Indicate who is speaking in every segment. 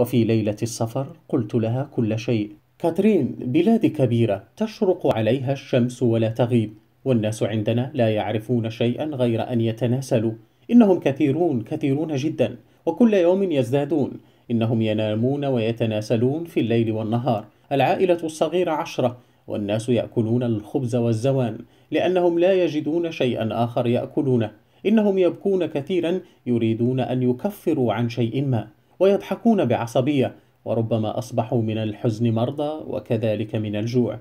Speaker 1: وفي ليلة السفر قلت لها كل شيء كاترين بلاد كبيرة تشرق عليها الشمس ولا تغيب والناس عندنا لا يعرفون شيئا غير أن يتناسلوا إنهم كثيرون كثيرون جدا وكل يوم يزدادون إنهم ينامون ويتناسلون في الليل والنهار العائلة الصغيرة عشرة والناس يأكلون الخبز والزوان لأنهم لا يجدون شيئا آخر يأكلونه إنهم يبكون كثيرا يريدون أن يكفروا عن شيء ما ويضحكون بعصبية وربما أصبحوا من الحزن مرضى وكذلك من الجوع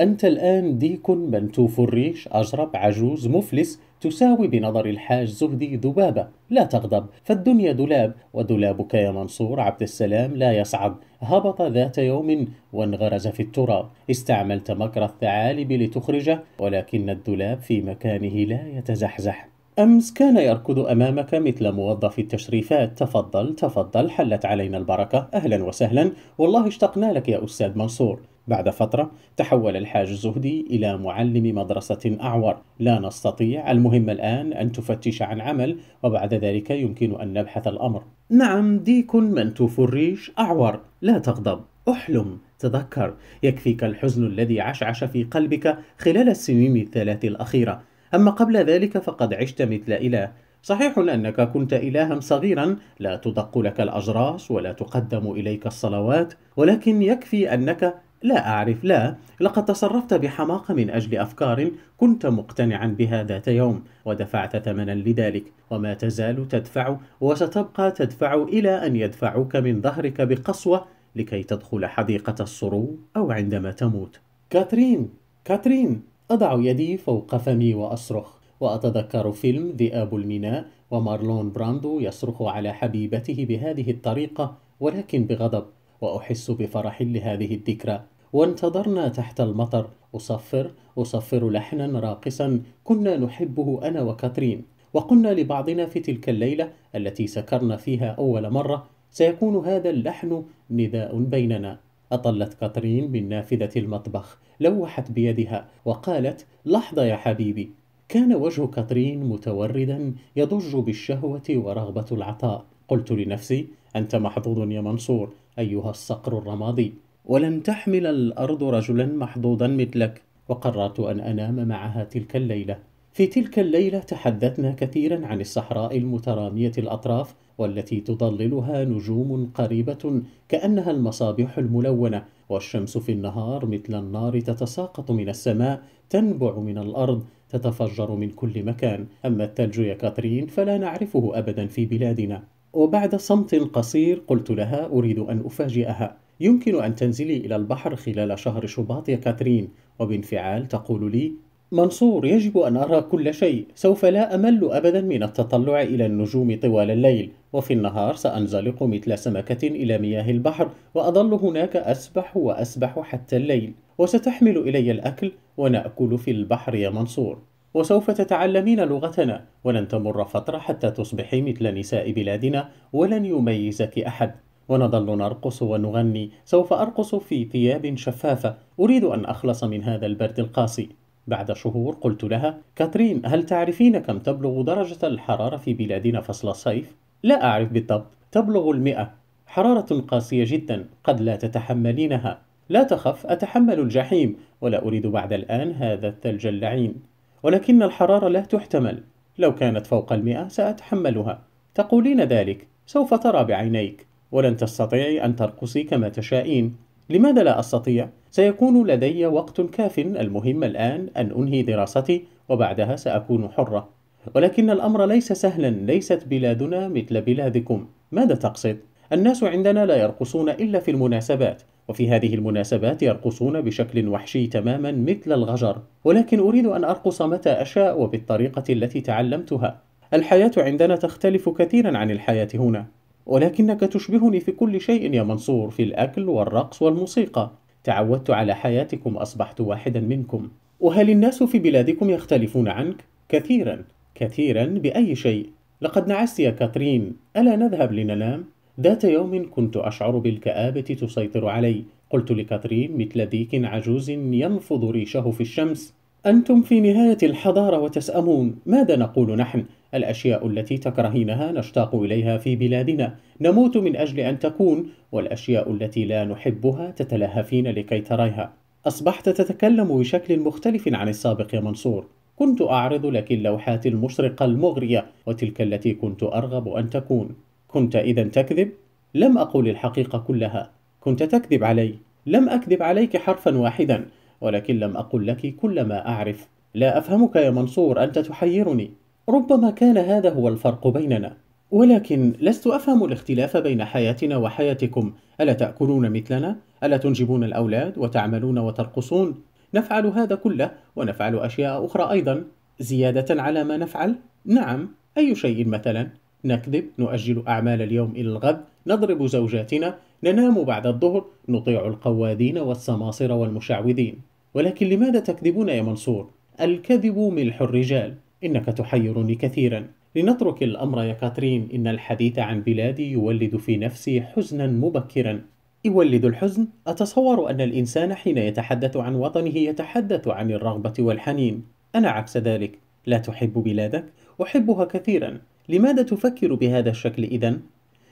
Speaker 1: أنت الآن ديك منتوف الريش أجرب عجوز مفلس تساوي بنظر الحاج زهدي ذبابة لا تغضب فالدنيا دولاب ودولابك يا منصور عبد السلام لا يصعب هبط ذات يوم وانغرز في التراب استعملت مكر الثعالب لتخرجه ولكن الدولاب في مكانه لا يتزحزح أمس كان يركض أمامك مثل موظف التشريفات تفضل تفضل حلت علينا البركة أهلا وسهلا والله اشتقنا لك يا أستاذ منصور بعد فترة تحول الحاج زهدي إلى معلم مدرسة أعور لا نستطيع المهم الآن أن تفتش عن عمل وبعد ذلك يمكن أن نبحث الأمر نعم ديك منتوف الريش أعور لا تغضب احلم تذكر يكفيك الحزن الذي عشعش في قلبك خلال السنين الثلاث الأخيرة أما قبل ذلك فقد عشت مثل إله صحيح أنك كنت إلها صغيرا لا تدق لك الأجراس ولا تقدم إليك الصلوات ولكن يكفي أنك لا أعرف لا لقد تصرفت بحماقة من أجل أفكار كنت مقتنعا بها ذات يوم ودفعت ثمنا لذلك وما تزال تدفع وستبقى تدفع إلى أن يدفعوك من ظهرك بقسوة لكي تدخل حديقة السرور أو عندما تموت كاترين كاترين أضع يدي فوق فمي وأصرخ وأتذكر فيلم ذئاب الميناء ومارلون براندو يصرخ على حبيبته بهذه الطريقة ولكن بغضب وأحس بفرح لهذه الذكرى وانتظرنا تحت المطر أصفر أصفر لحنا راقصا كنا نحبه أنا وكاترين وقلنا لبعضنا في تلك الليلة التي سكرنا فيها أول مرة سيكون هذا اللحن نداء بيننا أطلت كاترين من نافذة المطبخ لوحت بيدها وقالت لحظة يا حبيبي كان وجه كاترين متوردا يضج بالشهوة ورغبة العطاء قلت لنفسي أنت محظوظ يا منصور أيها الصقر الرمادي ولن تحمل الأرض رجلا محظوظا مثلك وقررت أن أنام معها تلك الليلة في تلك الليلة تحدثنا كثيرا عن الصحراء المترامية الأطراف والتي تضللها نجوم قريبة كأنها المصابيح الملونة والشمس في النهار مثل النار تتساقط من السماء تنبع من الأرض تتفجر من كل مكان أما الثلج يا كاترين فلا نعرفه أبدا في بلادنا وبعد صمت قصير قلت لها أريد أن أفاجئها يمكن أن تنزلي إلى البحر خلال شهر شباط يا كاترين وبانفعال تقول لي منصور يجب أن أرى كل شيء سوف لا أمل أبدا من التطلع إلى النجوم طوال الليل وفي النهار سأنزلق مثل سمكة إلى مياه البحر وأظل هناك أسبح وأسبح حتى الليل وستحمل إلي الأكل ونأكل في البحر يا منصور وسوف تتعلمين لغتنا ولن تمر فترة حتى تصبحي مثل نساء بلادنا ولن يميزك أحد ونظل نرقص ونغني سوف أرقص في ثياب شفافة أريد أن أخلص من هذا البرد القاسي بعد شهور قلت لها كاترين هل تعرفين كم تبلغ درجة الحرارة في بلادنا فصل الصيف؟ لا أعرف بالضبط تبلغ المئة حرارة قاسية جدا قد لا تتحملينها لا تخف أتحمل الجحيم ولا أريد بعد الآن هذا الثلج اللعين ولكن الحرارة لا تحتمل لو كانت فوق المئة سأتحملها تقولين ذلك سوف ترى بعينيك ولن تستطيعي أن ترقصي كما تشائين لماذا لا أستطيع؟ سيكون لدي وقت كاف المهم الآن أن أنهي دراستي وبعدها سأكون حرة ولكن الأمر ليس سهلا ليست بلادنا مثل بلادكم ماذا تقصد؟ الناس عندنا لا يرقصون إلا في المناسبات وفي هذه المناسبات يرقصون بشكل وحشي تماما مثل الغجر ولكن أريد أن أرقص متى أشاء وبالطريقة التي تعلمتها الحياة عندنا تختلف كثيرا عن الحياة هنا ولكنك تشبهني في كل شيء يا منصور في الأكل والرقص والموسيقى تعودت على حياتكم أصبحت واحدا منكم وهل الناس في بلادكم يختلفون عنك؟ كثيرا كثيرا بأي شيء لقد نعست يا كاترين ألا نذهب لننام؟ ذات يوم كنت أشعر بالكآبة تسيطر علي قلت لكاترين مثل ديك عجوز ينفض ريشه في الشمس أنتم في نهاية الحضارة وتسأمون ماذا نقول نحن؟ الأشياء التي تكرهينها نشتاق إليها في بلادنا نموت من أجل أن تكون والأشياء التي لا نحبها تتلهفين لكي تريها أصبحت تتكلم بشكل مختلف عن السابق يا منصور كنت أعرض لك اللوحات المشرقة المغرية وتلك التي كنت أرغب أن تكون كنت إذا تكذب؟ لم أقول الحقيقة كلها كنت تكذب علي لم أكذب عليك حرفا واحدا ولكن لم أقل لك كل ما أعرف لا أفهمك يا منصور أنت تحيرني ربما كان هذا هو الفرق بيننا ولكن لست أفهم الاختلاف بين حياتنا وحياتكم ألا تأكلون مثلنا؟ ألا تنجبون الأولاد وتعملون وترقصون؟ نفعل هذا كله ونفعل أشياء أخرى أيضا زيادة على ما نفعل؟ نعم أي شيء مثلا نكذب نؤجل أعمال اليوم إلى الغد نضرب زوجاتنا ننام بعد الظهر نطيع القوادين والسماصر والمشعوذين ولكن لماذا تكذبون يا منصور؟ الكذب ملح الرجال إنك تحيرني كثيرا لنترك الأمر يا كاترين إن الحديث عن بلادي يولد في نفسي حزنا مبكرا يولد الحزن أتصور أن الإنسان حين يتحدث عن وطنه يتحدث عن الرغبة والحنين أنا عكس ذلك لا تحب بلادك؟ أحبها كثيرا لماذا تفكر بهذا الشكل إذا؟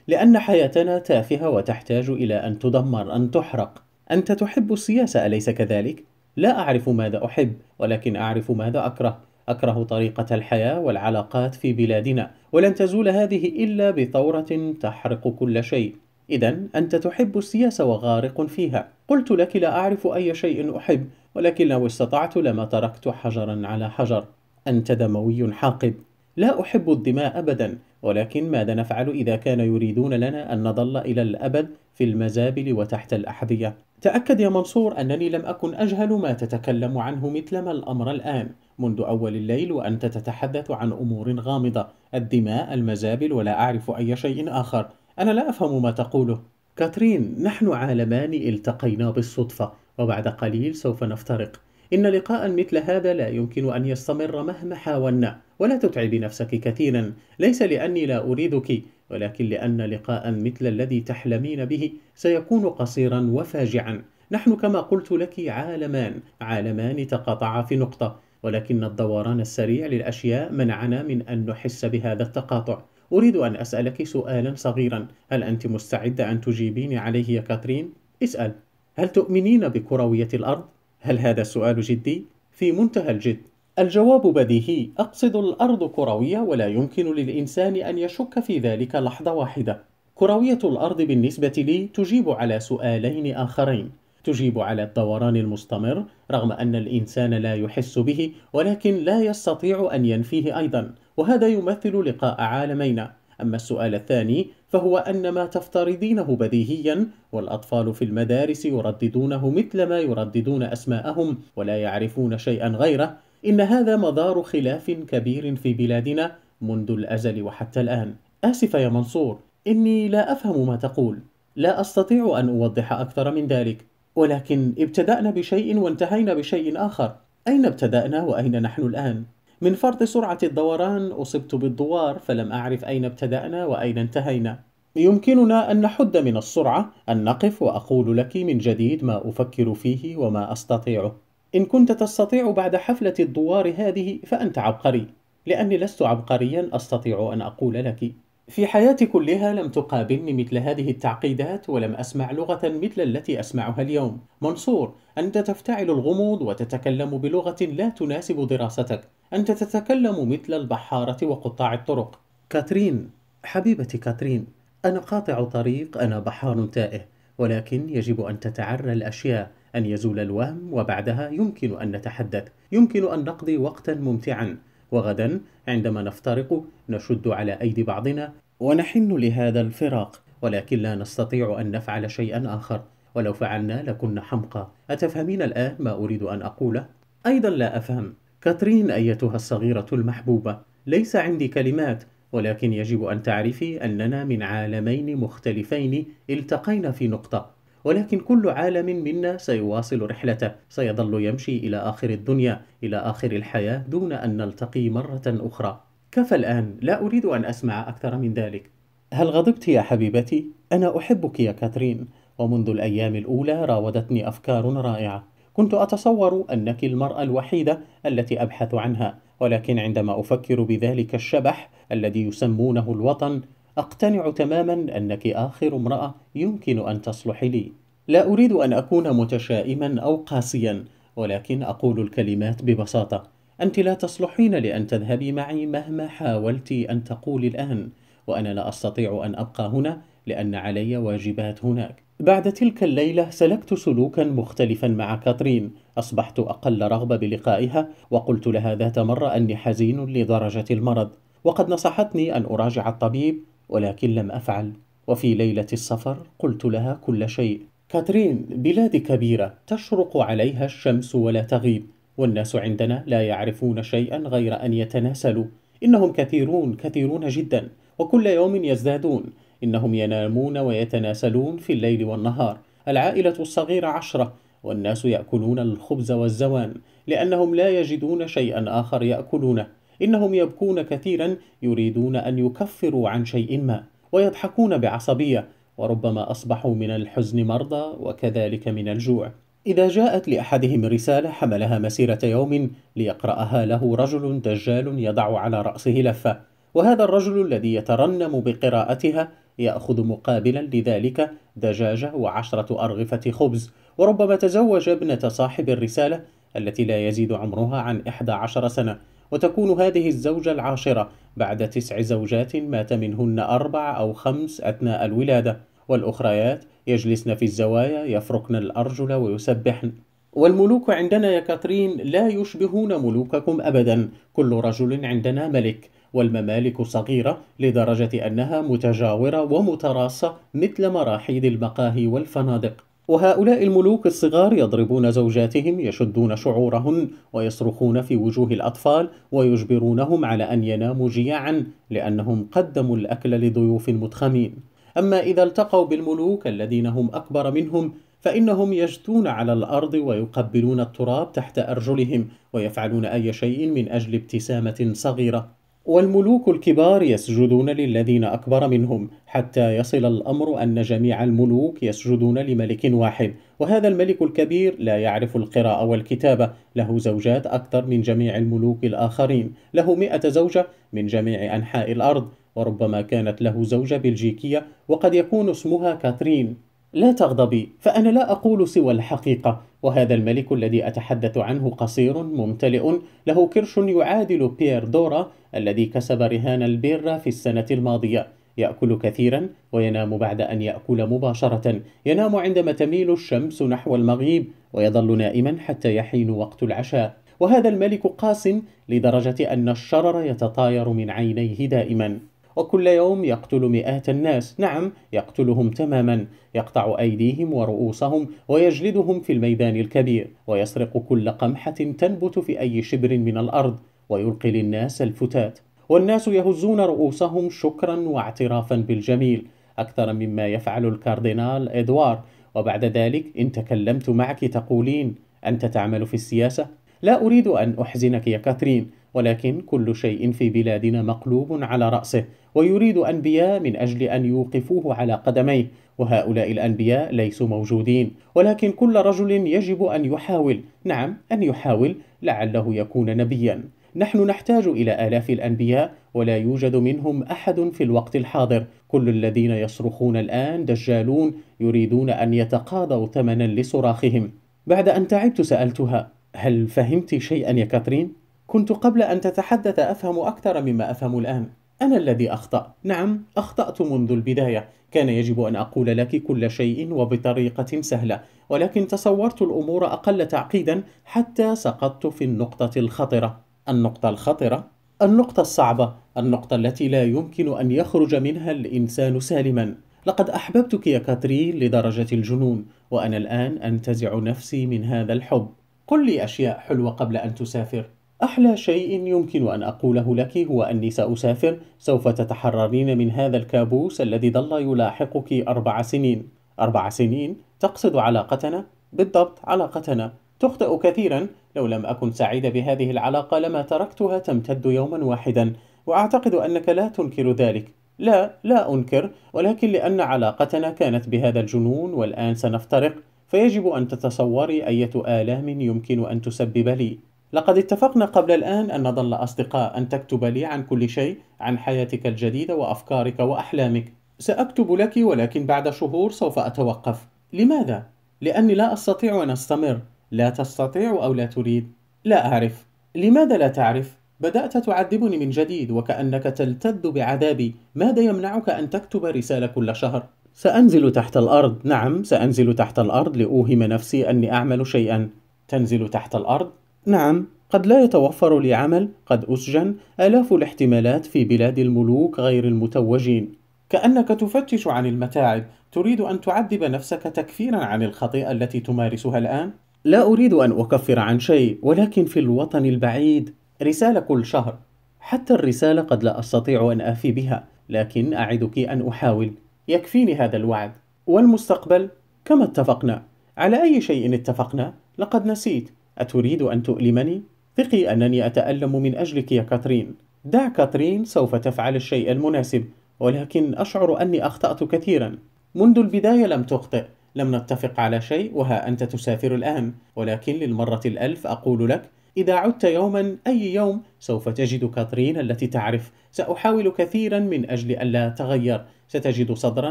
Speaker 1: لأن حياتنا تافهة وتحتاج إلى أن تدمر أن تحرق أنت تحب السياسة أليس كذلك؟ لا أعرف ماذا أحب ولكن أعرف ماذا أكره أكره طريقة الحياة والعلاقات في بلادنا ولن تزول هذه إلا بثورة تحرق كل شيء إذا أنت تحب السياسة وغارق فيها قلت لك لا أعرف أي شيء أحب ولكن لو استطعت لما تركت حجرا على حجر أنت دموي حاقد لا أحب الدماء أبدا ولكن ماذا نفعل إذا كان يريدون لنا أن نظل إلى الأبد في المزابل وتحت الأحذية تأكد يا منصور أنني لم أكن أجهل ما تتكلم عنه مثلما الأمر الآن منذ أول الليل وأنت تتحدث عن أمور غامضة الدماء المزابل ولا أعرف أي شيء آخر أنا لا أفهم ما تقوله كاترين نحن عالمان التقينا بالصدفة وبعد قليل سوف نفترق إن لقاء مثل هذا لا يمكن أن يستمر مهما حاولنا ولا تتعبي نفسك كثيرا ليس لأني لا أريدك ولكن لأن لقاء مثل الذي تحلمين به سيكون قصيرا وفاجعا نحن كما قلت لك عالمان عالمان تقاطعا في نقطة ولكن الدوران السريع للأشياء منعنا من أن نحس بهذا التقاطع أريد أن أسألك سؤالا صغيرا هل أنت مستعدة أن تجيبيني عليه يا كاترين؟ اسأل هل تؤمنين بكروية الأرض؟ هل هذا السؤال جدي؟ في منتهى الجد الجواب بديهي أقصد الأرض كروية ولا يمكن للإنسان أن يشك في ذلك لحظة واحدة كروية الأرض بالنسبة لي تجيب على سؤالين آخرين تجيب على الدوران المستمر رغم أن الإنسان لا يحس به ولكن لا يستطيع أن ينفيه أيضا وهذا يمثل لقاء عالمين أما السؤال الثاني فهو أن ما تفترضينه بديهيا والأطفال في المدارس يرددونه مثل ما يرددون أسماءهم ولا يعرفون شيئا غيره إن هذا مدار خلاف كبير في بلادنا منذ الأزل وحتى الآن آسف يا منصور إني لا أفهم ما تقول لا أستطيع أن أوضح أكثر من ذلك ولكن ابتدأنا بشيء وانتهينا بشيء آخر أين ابتدأنا وأين نحن الآن؟ من فرط سرعة الدوران أصبت بالدوار فلم أعرف أين ابتدأنا وأين انتهينا يمكننا أن نحد من السرعة أن نقف وأقول لك من جديد ما أفكر فيه وما أستطيعه إن كنت تستطيع بعد حفلة الدوار هذه فأنت عبقري لأني لست عبقريا أستطيع أن أقول لك في حياتي كلها لم تقابلني مثل هذه التعقيدات ولم أسمع لغة مثل التي أسمعها اليوم منصور أنت تفتعل الغموض وتتكلم بلغة لا تناسب دراستك أنت تتكلم مثل البحارة وقطاع الطرق كاترين حبيبتي كاترين أنا قاطع طريق أنا بحار تائه ولكن يجب أن تتعرى الأشياء أن يزول الوهم وبعدها يمكن أن نتحدث يمكن أن نقضي وقتا ممتعا وغدا عندما نفترق نشد على أيدي بعضنا ونحن لهذا الفراق ولكن لا نستطيع أن نفعل شيئا آخر ولو فعلنا لكنا حمقى أتفهمين الآن ما أريد أن أقوله؟ أيضا لا أفهم كاترين أيتها الصغيرة المحبوبة ليس عندي كلمات ولكن يجب أن تعرفي أننا من عالمين مختلفين التقينا في نقطة ولكن كل عالم منا سيواصل رحلته سيظل يمشي إلى آخر الدنيا إلى آخر الحياة دون أن نلتقي مرة أخرى كفى الآن لا أريد أن أسمع أكثر من ذلك هل غضبت يا حبيبتي؟ أنا أحبك يا كاترين ومنذ الأيام الأولى راودتني أفكار رائعة كنت أتصور أنك المرأة الوحيدة التي أبحث عنها ولكن عندما أفكر بذلك الشبح الذي يسمونه الوطن أقتنع تماما أنك آخر امرأة يمكن أن تصلح لي لا أريد أن أكون متشائما أو قاسيا ولكن أقول الكلمات ببساطة أنت لا تصلحين لأن تذهبي معي مهما حاولت أن تقولي الآن وأنا لا أستطيع أن أبقى هنا لأن علي واجبات هناك بعد تلك الليلة سلكت سلوكا مختلفا مع كاترين أصبحت أقل رغبة بلقائها وقلت لها ذات مرة أني حزين لدرجة المرض وقد نصحتني أن أراجع الطبيب ولكن لم أفعل وفي ليلة السفر قلت لها كل شيء كاترين بلادي كبيرة تشرق عليها الشمس ولا تغيب والناس عندنا لا يعرفون شيئا غير أن يتناسلوا إنهم كثيرون كثيرون جدا وكل يوم يزدادون إنهم ينامون ويتناسلون في الليل والنهار العائلة الصغيرة عشرة والناس يأكلون الخبز والزوان لأنهم لا يجدون شيئا آخر يأكلونه إنهم يبكون كثيرا يريدون أن يكفروا عن شيء ما ويضحكون بعصبية وربما أصبحوا من الحزن مرضى وكذلك من الجوع إذا جاءت لأحدهم رسالة حملها مسيرة يوم ليقرأها له رجل دجال يضع على رأسه لفة وهذا الرجل الذي يترنم بقراءتها يأخذ مقابلا لذلك دجاجة وعشرة أرغفة خبز وربما تزوج ابنة صاحب الرسالة التي لا يزيد عمرها عن 11 سنة وتكون هذه الزوجة العاشرة بعد تسع زوجات مات منهن أربع أو خمس أثناء الولادة والأخريات يجلسن في الزوايا يفرقن الأرجل ويسبحن والملوك عندنا يا كاترين لا يشبهون ملوككم أبدا كل رجل عندنا ملك والممالك صغيرة لدرجة أنها متجاورة ومتراصة مثل مراحيض المقاهي والفنادق وهؤلاء الملوك الصغار يضربون زوجاتهم يشدون شعورهن ويصرخون في وجوه الأطفال ويجبرونهم على أن يناموا جياعا لأنهم قدموا الأكل لضيوف متخمين أما إذا التقوا بالملوك الذين هم أكبر منهم فإنهم يجثون على الأرض ويقبلون التراب تحت أرجلهم ويفعلون أي شيء من أجل ابتسامة صغيرة والملوك الكبار يسجدون للذين أكبر منهم حتى يصل الأمر أن جميع الملوك يسجدون لملك واحد وهذا الملك الكبير لا يعرف القراءة والكتابة له زوجات أكثر من جميع الملوك الآخرين له مئة زوجة من جميع أنحاء الأرض وربما كانت له زوجة بلجيكية وقد يكون اسمها كاترين لا تغضبي فأنا لا أقول سوى الحقيقة وهذا الملك الذي أتحدث عنه قصير ممتلئ له كرش يعادل بيير دورا الذي كسب رهان البيرة في السنة الماضية يأكل كثيرا وينام بعد أن يأكل مباشرة ينام عندما تميل الشمس نحو المغيب ويظل نائما حتى يحين وقت العشاء وهذا الملك قاس لدرجة أن الشرر يتطاير من عينيه دائما وكل يوم يقتل مئات الناس نعم يقتلهم تماما يقطع أيديهم ورؤوسهم ويجلدهم في الميدان الكبير ويسرق كل قمحة تنبت في أي شبر من الأرض ويلقي للناس الفتات والناس يهزون رؤوسهم شكرا واعترافا بالجميل أكثر مما يفعل الكاردينال إدوار وبعد ذلك إن تكلمت معك تقولين أنت تعمل في السياسة؟ لا أريد أن أحزنك يا كاترين ولكن كل شيء في بلادنا مقلوب على رأسه ويريد أنبياء من أجل أن يوقفوه على قدميه وهؤلاء الأنبياء ليسوا موجودين ولكن كل رجل يجب أن يحاول نعم أن يحاول لعله يكون نبيا نحن نحتاج إلى آلاف الأنبياء ولا يوجد منهم أحد في الوقت الحاضر كل الذين يصرخون الآن دجالون يريدون أن يتقاضوا ثمنا لصراخهم بعد أن تعبت سألتها هل فهمت شيئا يا كاترين؟ كنت قبل أن تتحدث أفهم أكثر مما أفهم الآن أنا الذي أخطأ نعم أخطأت منذ البداية كان يجب أن أقول لك كل شيء وبطريقة سهلة ولكن تصورت الأمور أقل تعقيدا حتى سقطت في النقطة الخطرة النقطة الخطرة؟ النقطة الصعبة النقطة التي لا يمكن أن يخرج منها الإنسان سالما لقد أحببتك يا كاترين لدرجة الجنون وأنا الآن أنتزع نفسي من هذا الحب قل لي أشياء حلوة قبل أن تسافر أحلى شيء يمكن أن أقوله لك هو أني سأسافر سوف تتحررين من هذا الكابوس الذي ظل يلاحقك أربع سنين أربع سنين تقصد علاقتنا؟ بالضبط علاقتنا تخطئ كثيرا لو لم أكن سعيدة بهذه العلاقة لما تركتها تمتد يوما واحدا وأعتقد أنك لا تنكر ذلك لا لا أنكر ولكن لأن علاقتنا كانت بهذا الجنون والآن سنفترق فيجب أن تتصوري أية آلام يمكن أن تسبب لي لقد اتفقنا قبل الآن أن نظل أصدقاء أن تكتب لي عن كل شيء عن حياتك الجديدة وأفكارك وأحلامك سأكتب لك ولكن بعد شهور سوف أتوقف لماذا؟ لأني لا أستطيع أن أستمر لا تستطيع أو لا تريد لا أعرف لماذا لا تعرف؟ بدأت تعذبني من جديد وكأنك تلتذ بعذابي ماذا يمنعك أن تكتب رسالة كل شهر؟ سأنزل تحت الأرض نعم سأنزل تحت الأرض لأوهم نفسي أني أعمل شيئا تنزل تحت الأرض نعم قد لا يتوفر لي عمل قد أسجن آلاف الاحتمالات في بلاد الملوك غير المتوجين كأنك تفتش عن المتاعب تريد أن تعذب نفسك تكفيرا عن الخطيئة التي تمارسها الآن؟ لا أريد أن أكفر عن شيء ولكن في الوطن البعيد رسالة كل شهر حتى الرسالة قد لا أستطيع أن آفي بها لكن أعدك أن أحاول يكفيني هذا الوعد والمستقبل كما اتفقنا على أي شيء اتفقنا لقد نسيت أتريد أن تؤلمني؟ ثقي أنني أتألم من أجلك يا كاترين دع كاترين سوف تفعل الشيء المناسب ولكن أشعر أني أخطأت كثيرا منذ البداية لم تخطئ لم نتفق على شيء وها أنت تسافر الآن ولكن للمرة الألف أقول لك إذا عدت يوما أي يوم سوف تجد كاترين التي تعرف سأحاول كثيرا من أجل ألا تغير ستجد صدرا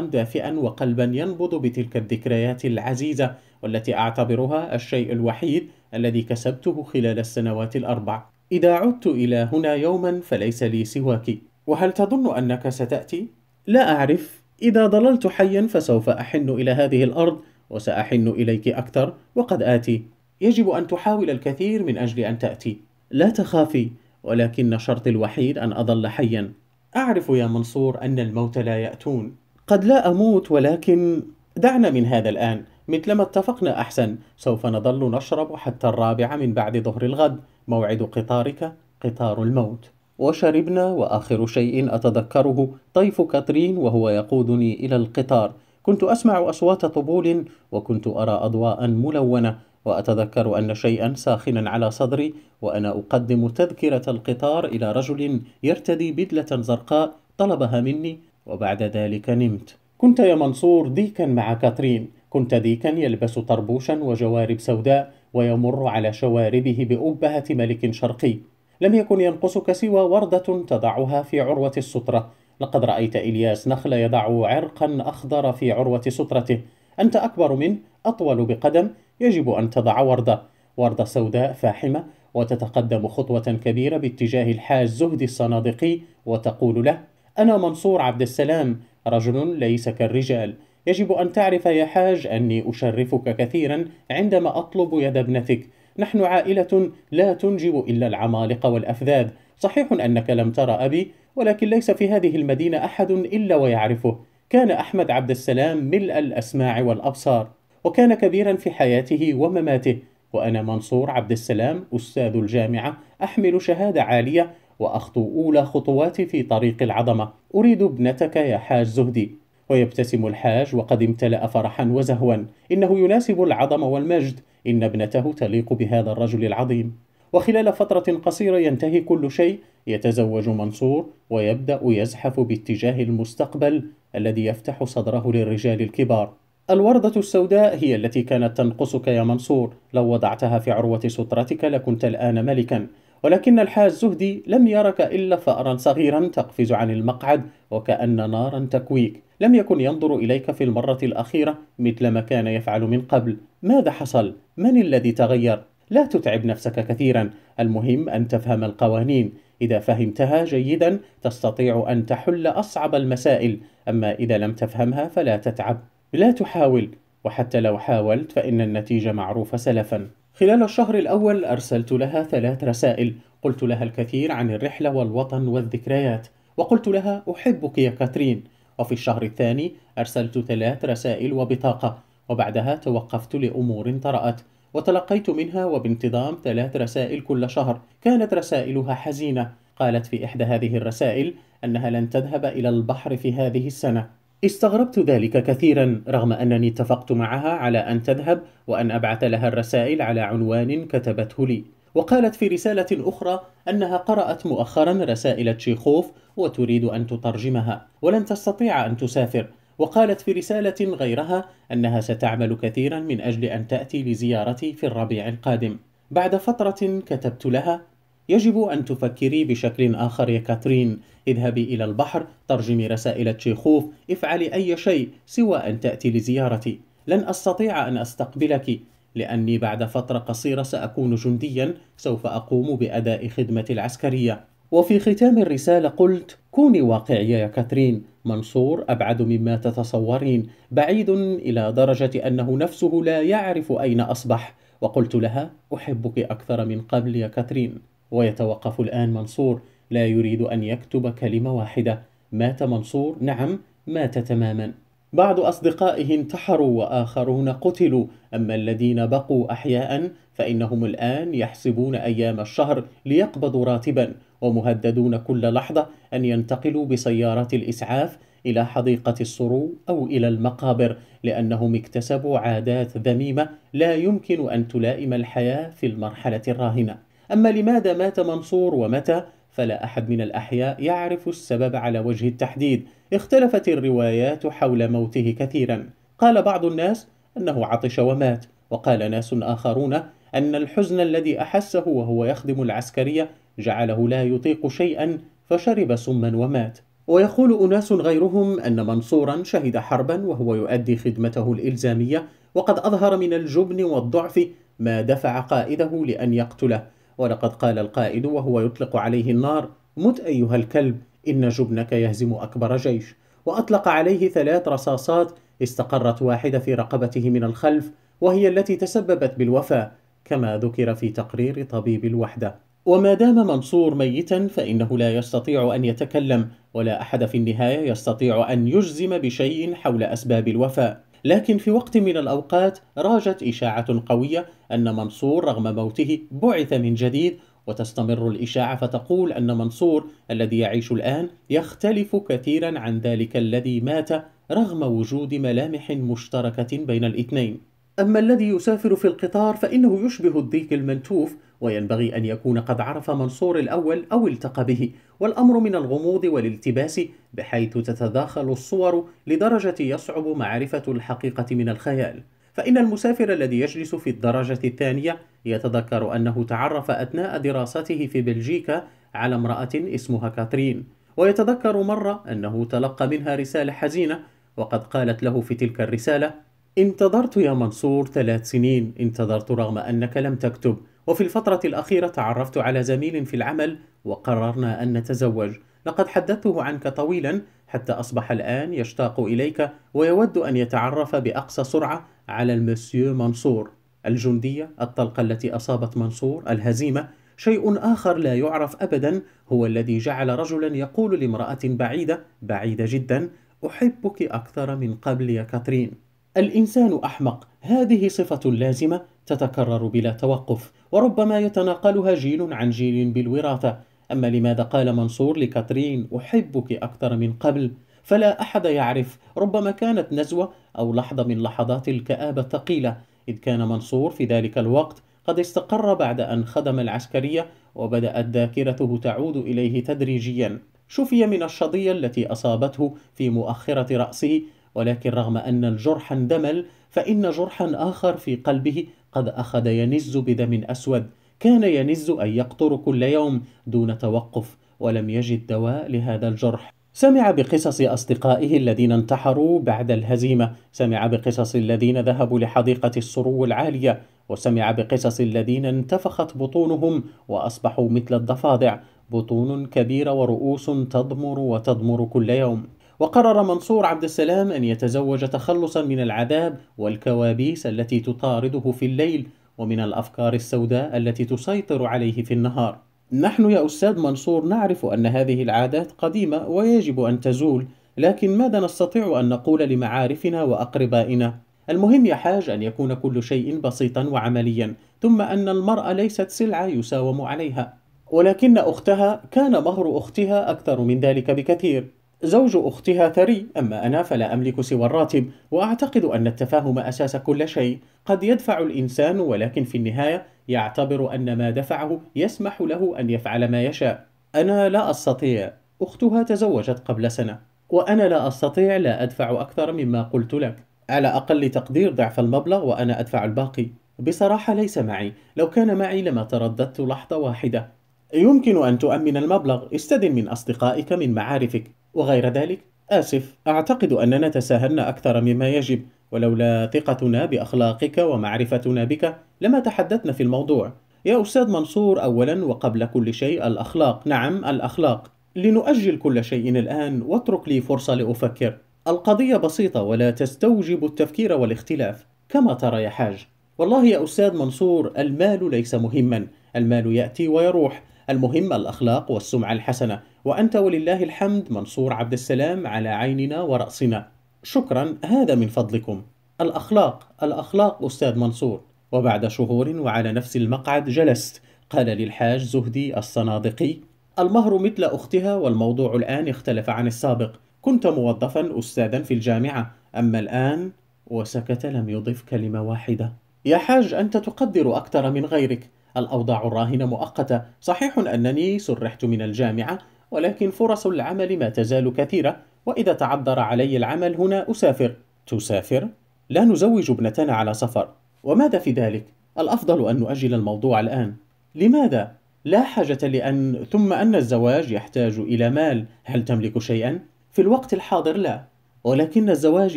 Speaker 1: دافئا وقلبا ينبض بتلك الذكريات العزيزة والتي أعتبرها الشيء الوحيد الذي كسبته خلال السنوات الأربع إذا عدت إلى هنا يوما فليس لي سواك وهل تظن أنك ستأتي؟ لا أعرف إذا ضللت حيا فسوف أحن إلى هذه الأرض وسأحن إليك أكثر وقد آتي يجب أن تحاول الكثير من أجل أن تأتي لا تخافي ولكن شرطي الوحيد أن أظل حيا أعرف يا منصور أن الموت لا يأتون قد لا أموت ولكن دعنا من هذا الآن مثلما اتفقنا أحسن سوف نظل نشرب حتى الرابعة من بعد ظهر الغد موعد قطارك قطار الموت وشربنا وآخر شيء أتذكره طيف كاترين وهو يقودني إلى القطار كنت أسمع أصوات طبول وكنت أرى أضواء ملونة وأتذكر أن شيئا ساخنا على صدري وأنا أقدم تذكرة القطار إلى رجل يرتدي بدلة زرقاء طلبها مني وبعد ذلك نمت كنت يا منصور ديكا مع كاترين كنت ديكا يلبس طربوشا وجوارب سوداء ويمر على شواربه بأبهة ملك شرقي لم يكن ينقصك سوى وردة تضعها في عروة السترة لقد رأيت إلياس نخل يضع عرقا أخضر في عروة سترته أنت أكبر منه أطول بقدم يجب أن تضع وردة وردة سوداء فاحمة وتتقدم خطوة كبيرة باتجاه الحاج زهد الصنادقي وتقول له أنا منصور عبد السلام رجل ليس كالرجال يجب أن تعرف يا حاج أني أشرفك كثيرا عندما أطلب يد ابنتك نحن عائلة لا تنجب إلا العمالقة والأفذاذ صحيح أنك لم ترى أبي ولكن ليس في هذه المدينة أحد إلا ويعرفه كان أحمد عبد السلام ملء الأسماع والأبصار وكان كبيرا في حياته ومماته وأنا منصور عبد السلام أستاذ الجامعة أحمل شهادة عالية وأخطو أولى خطواتي في طريق العظمة أريد ابنتك يا حاج زهدي ويبتسم الحاج وقد امتلأ فرحا وزهوا إنه يناسب العظم والمجد إن ابنته تليق بهذا الرجل العظيم وخلال فترة قصيرة ينتهي كل شيء يتزوج منصور ويبدأ يزحف باتجاه المستقبل الذي يفتح صدره للرجال الكبار الوردة السوداء هي التي كانت تنقصك يا منصور لو وضعتها في عروة سترتك لكنت الآن ملكا ولكن الحاج زهدي لم يرك إلا فأرا صغيرا تقفز عن المقعد وكأن نارا تكويك لم يكن ينظر إليك في المرة الأخيرة مثل ما كان يفعل من قبل ماذا حصل؟ من الذي تغير؟ لا تتعب نفسك كثيرا المهم أن تفهم القوانين إذا فهمتها جيدا تستطيع أن تحل أصعب المسائل أما إذا لم تفهمها فلا تتعب لا تحاول وحتى لو حاولت فإن النتيجة معروفة سلفا خلال الشهر الأول أرسلت لها ثلاث رسائل قلت لها الكثير عن الرحلة والوطن والذكريات وقلت لها أحبك يا كاترين وفي الشهر الثاني أرسلت ثلاث رسائل وبطاقة وبعدها توقفت لأمور طرأت وتلقيت منها وبانتظام ثلاث رسائل كل شهر كانت رسائلها حزينة قالت في إحدى هذه الرسائل أنها لن تذهب إلى البحر في هذه السنة استغربت ذلك كثيرا رغم أنني اتفقت معها على أن تذهب وأن أبعث لها الرسائل على عنوان كتبته لي وقالت في رسالة أخرى أنها قرأت مؤخرا رسائل تشيخوف وتريد أن تترجمها ولن تستطيع أن تسافر وقالت في رسالة غيرها أنها ستعمل كثيرا من أجل أن تأتي لزيارتي في الربيع القادم بعد فترة كتبت لها يجب أن تفكري بشكل آخر يا كاترين اذهبي إلى البحر ترجمي رسائل تشيخوف افعلي أي شيء سوى أن تأتي لزيارتي لن أستطيع أن أستقبلك لأني بعد فترة قصيرة سأكون جنديا سوف أقوم بأداء خدمتي العسكرية وفي ختام الرسالة قلت كوني واقعية يا كاترين منصور أبعد مما تتصورين بعيد إلى درجة أنه نفسه لا يعرف أين أصبح وقلت لها أحبك أكثر من قبل يا كاترين ويتوقف الآن منصور لا يريد أن يكتب كلمة واحدة مات منصور نعم مات تماما بعض أصدقائه انتحروا وآخرون قتلوا أما الذين بقوا أحياء فإنهم الآن يحسبون أيام الشهر ليقبضوا راتبا ومهددون كل لحظة أن ينتقلوا بسيارة الإسعاف إلى حديقة السرو أو إلى المقابر لأنهم اكتسبوا عادات ذميمة لا يمكن أن تلائم الحياة في المرحلة الراهنة أما لماذا مات منصور ومتى فلا أحد من الأحياء يعرف السبب على وجه التحديد اختلفت الروايات حول موته كثيرا قال بعض الناس أنه عطش ومات وقال ناس آخرون أن الحزن الذي أحسه وهو يخدم العسكرية جعله لا يطيق شيئا فشرب سما ومات ويقول أناس غيرهم أن منصورا شهد حربا وهو يؤدي خدمته الإلزامية وقد أظهر من الجبن والضعف ما دفع قائده لأن يقتله ولقد قال القائد وهو يطلق عليه النار مت أيها الكلب إن جبنك يهزم أكبر جيش وأطلق عليه ثلاث رصاصات استقرت واحدة في رقبته من الخلف وهي التي تسببت بالوفاة كما ذكر في تقرير طبيب الوحدة وما دام منصور ميتا فإنه لا يستطيع أن يتكلم ولا أحد في النهاية يستطيع أن يجزم بشيء حول أسباب الوفاة لكن في وقت من الأوقات راجت إشاعة قوية أن منصور رغم موته بعث من جديد وتستمر الإشاعة فتقول أن منصور الذي يعيش الآن يختلف كثيرا عن ذلك الذي مات رغم وجود ملامح مشتركة بين الاثنين أما الذي يسافر في القطار فإنه يشبه الديك المنتوف وينبغي أن يكون قد عرف منصور الأول أو التقى به والأمر من الغموض والالتباس بحيث تتداخل الصور لدرجة يصعب معرفة الحقيقة من الخيال فإن المسافر الذي يجلس في الدرجة الثانية يتذكر أنه تعرف أثناء دراسته في بلجيكا على امرأة اسمها كاترين ويتذكر مرة أنه تلقى منها رسالة حزينة وقد قالت له في تلك الرسالة انتظرت يا منصور ثلاث سنين انتظرت رغم أنك لم تكتب وفي الفترة الأخيرة تعرفت على زميل في العمل وقررنا أن نتزوج لقد حدثته عنك طويلا حتى أصبح الآن يشتاق إليك ويود أن يتعرف بأقصى سرعة على المسيو منصور الجندية الطلقة التي أصابت منصور الهزيمة شيء آخر لا يعرف أبدا هو الذي جعل رجلا يقول لامرأة بعيدة بعيدة جدا أحبك أكثر من قبل يا كاترين الإنسان أحمق هذه صفة لازمة تتكرر بلا توقف وربما يتناقلها جيل عن جيل بالوراثة أما لماذا قال منصور لكاترين أحبك أكثر من قبل فلا أحد يعرف ربما كانت نزوة أو لحظة من لحظات الكآبة الثقيلة إذ كان منصور في ذلك الوقت قد استقر بعد أن خدم العسكرية وبدأت ذاكرته تعود إليه تدريجيا شفي من الشظية التي أصابته في مؤخرة رأسه ولكن رغم أن الجرح اندمل فإن جرحا آخر في قلبه قد أخذ ينز بدم أسود كان ينز أن يقطر كل يوم دون توقف ولم يجد دواء لهذا الجرح سمع بقصص أصدقائه الذين انتحروا بعد الهزيمة سمع بقصص الذين ذهبوا لحديقة السرو العالية وسمع بقصص الذين انتفخت بطونهم وأصبحوا مثل الضفادع بطون كبيرة ورؤوس تضمر وتضمر كل يوم وقرر منصور عبد السلام أن يتزوج تخلصا من العذاب والكوابيس التي تطارده في الليل ومن الأفكار السوداء التي تسيطر عليه في النهار نحن يا أستاذ منصور نعرف أن هذه العادات قديمة ويجب أن تزول لكن ماذا نستطيع أن نقول لمعارفنا وأقربائنا؟ المهم يا حاج أن يكون كل شيء بسيطا وعمليا ثم أن المرأة ليست سلعة يساوم عليها ولكن أختها كان مهر أختها أكثر من ذلك بكثير زوج أختها ثري أما أنا فلا أملك سوى الراتب وأعتقد أن التفاهم أساس كل شيء قد يدفع الإنسان ولكن في النهاية يعتبر أن ما دفعه يسمح له أن يفعل ما يشاء أنا لا أستطيع أختها تزوجت قبل سنة وأنا لا أستطيع لا أدفع أكثر مما قلت لك على أقل تقدير ضعف المبلغ وأنا أدفع الباقي بصراحة ليس معي لو كان معي لما ترددت لحظة واحدة يمكن أن تؤمن المبلغ استدن من أصدقائك من معارفك وغير ذلك آسف أعتقد أننا تساهلنا أكثر مما يجب ولولا ثقتنا بأخلاقك ومعرفتنا بك لما تحدثنا في الموضوع يا أستاذ منصور أولا وقبل كل شيء الأخلاق نعم الأخلاق لنؤجل كل شيء الآن واترك لي فرصة لأفكر القضية بسيطة ولا تستوجب التفكير والاختلاف كما ترى يا حاج والله يا أستاذ منصور المال ليس مهما المال يأتي ويروح المهم الأخلاق والسمعة الحسنة وأنت ولله الحمد منصور عبد السلام على عيننا ورأسنا شكرا هذا من فضلكم الأخلاق الأخلاق أستاذ منصور وبعد شهور وعلى نفس المقعد جلست قال للحاج زهدي الصنادقي المهر مثل أختها والموضوع الآن اختلف عن السابق كنت موظفا أستاذا في الجامعة أما الآن وسكت لم يضف كلمة واحدة يا حاج أنت تقدر أكثر من غيرك الأوضاع الراهنة مؤقتة صحيح أنني سرحت من الجامعة ولكن فرص العمل ما تزال كثيرة وإذا تعذر علي العمل هنا أسافر تسافر؟ لا نزوج ابنتنا على سفر وماذا في ذلك؟ الأفضل أن نؤجل الموضوع الآن لماذا؟ لا حاجة لأن ثم أن الزواج يحتاج إلى مال هل تملك شيئا؟ في الوقت الحاضر لا ولكن الزواج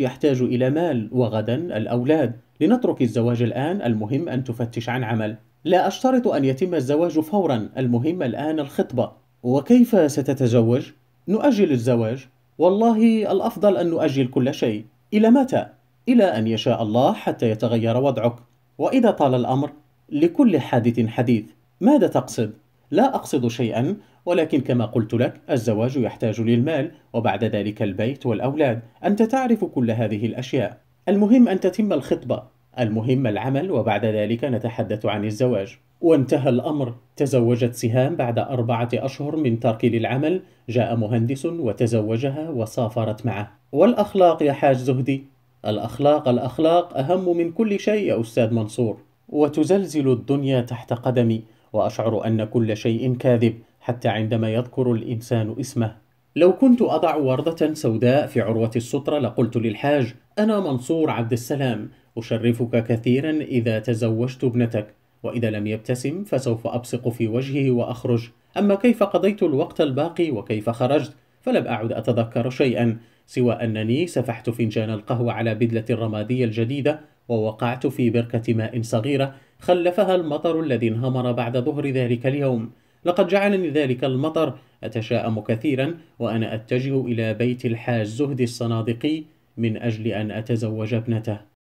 Speaker 1: يحتاج إلى مال وغدا الأولاد لنترك الزواج الآن المهم أن تفتش عن عمل لا أشترط أن يتم الزواج فورا المهم الآن الخطبة وكيف ستتزوج؟ نؤجل الزواج والله الأفضل أن نؤجل كل شيء إلى متى؟ إلى أن يشاء الله حتى يتغير وضعك وإذا طال الأمر لكل حادث حديث ماذا تقصد؟ لا أقصد شيئا ولكن كما قلت لك الزواج يحتاج للمال وبعد ذلك البيت والأولاد أنت تعرف كل هذه الأشياء المهم أن تتم الخطبة المهم العمل وبعد ذلك نتحدث عن الزواج وانتهى الأمر تزوجت سهام بعد أربعة أشهر من ترك للعمل جاء مهندس وتزوجها وسافرت معه والأخلاق يا حاج زهدي الأخلاق الأخلاق أهم من كل شيء يا أستاذ منصور وتزلزل الدنيا تحت قدمي وأشعر أن كل شيء كاذب حتى عندما يذكر الإنسان اسمه لو كنت أضع وردة سوداء في عروة السترة لقلت للحاج أنا منصور عبد السلام أشرفك كثيرا إذا تزوجت ابنتك وإذا لم يبتسم فسوف أبصق في وجهه وأخرج أما كيف قضيت الوقت الباقي وكيف خرجت فلم أعد أتذكر شيئا سوى أنني سفحت فنجان القهوة على بدلة الرمادية الجديدة ووقعت في بركة ماء صغيرة خلفها المطر الذي انهمر بعد ظهر ذلك اليوم لقد جعلني ذلك المطر أتشاءم كثيرا وأنا أتجه إلى بيت الحاج زهد الصنادقي من أجل أن أتزوج ابنته